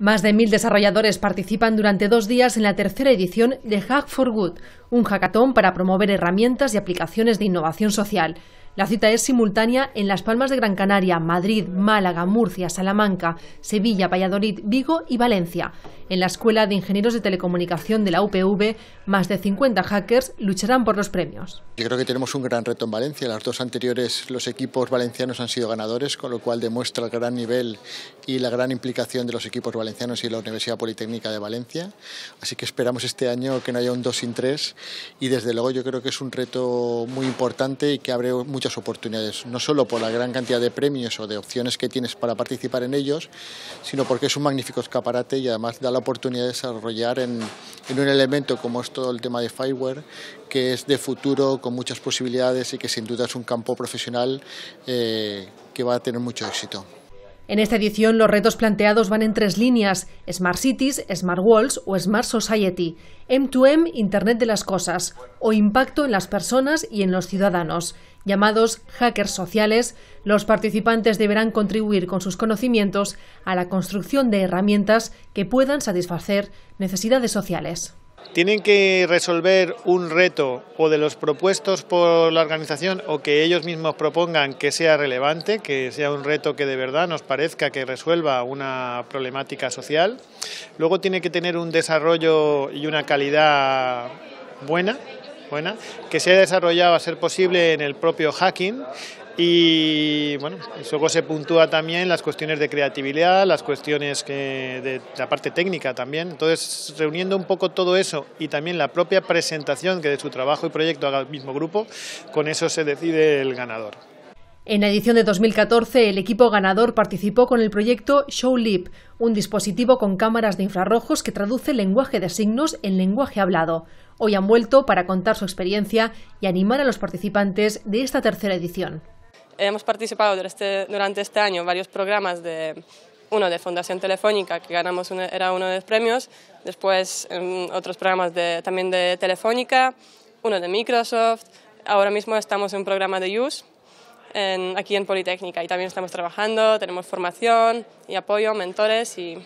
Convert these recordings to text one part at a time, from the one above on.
Más de mil desarrolladores participan durante dos días en la tercera edición de Hack for Good, un hackathon para promover herramientas y aplicaciones de innovación social. La cita es simultánea en Las Palmas de Gran Canaria, Madrid, Málaga, Murcia, Salamanca, Sevilla, Valladolid, Vigo y Valencia. En la Escuela de Ingenieros de Telecomunicación de la UPV, más de 50 hackers lucharán por los premios. Yo creo que tenemos un gran reto en Valencia. Las dos anteriores, los equipos valencianos han sido ganadores, con lo cual demuestra el gran nivel y la gran implicación de los equipos valencianos y la Universidad Politécnica de Valencia. Así que esperamos este año que no haya un 2 sin 3 y desde luego yo creo que es un reto muy importante y que abre muchas oportunidades, no solo por la gran cantidad de premios o de opciones que tienes para participar en ellos, sino porque es un magnífico escaparate y además da la oportunidad de desarrollar en, un elemento como es todo el tema de Fireware, que es de futuro, con muchas posibilidades y que sin duda es un campo profesional eh, que va a tener mucho éxito. En esta edición los retos planteados van en tres líneas, Smart Cities, Smart Walls o Smart Society, M2M, Internet de las Cosas, o impacto en las personas y en los ciudadanos. Llamados hackers sociales, los participantes deberán contribuir con sus conocimientos a la construcción de herramientas que puedan satisfacer necesidades sociales tienen que resolver un reto o de los propuestos por la organización o que ellos mismos propongan que sea relevante, que sea un reto que de verdad nos parezca que resuelva una problemática social. Luego tiene que tener un desarrollo y una calidad buena, buena que se haya desarrollado a ser posible en el propio hacking y bueno, luego se puntúa también las cuestiones de creatividad, las cuestiones de la parte técnica también. Entonces, reuniendo un poco todo eso y también la propia presentación que de su trabajo y proyecto haga el mismo grupo, con eso se decide el ganador. En la edición de 2014, el equipo ganador participó con el proyecto Show Leap, un dispositivo con cámaras de infrarrojos que traduce lenguaje de signos en lenguaje hablado. Hoy han vuelto para contar su experiencia y animar a los participantes de esta tercera edición. Hemos participado este, durante este año en varios programas de uno de Fundación Telefónica, que ganamos era uno de los premios, después em, otros programas de, también de Telefónica, uno de Microsoft, ahora mismo estamos en un programa de use aquí en Politécnica y también estamos trabajando, tenemos formación y apoyo, mentores y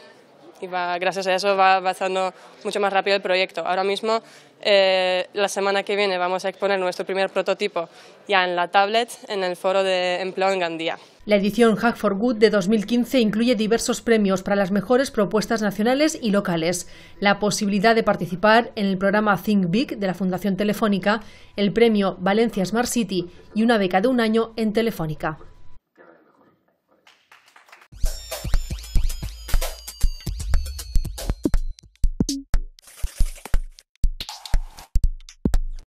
y gracias a eso va avanzando mucho más rápido el proyecto. Ahora mismo, eh, la semana que viene, vamos a exponer nuestro primer prototipo ya en la tablet en el foro de empleo en Gandía. La edición Hack for Good de 2015 incluye diversos premios para las mejores propuestas nacionales y locales, la posibilidad de participar en el programa Think Big de la Fundación Telefónica, el premio Valencia Smart City y una beca de un año en Telefónica.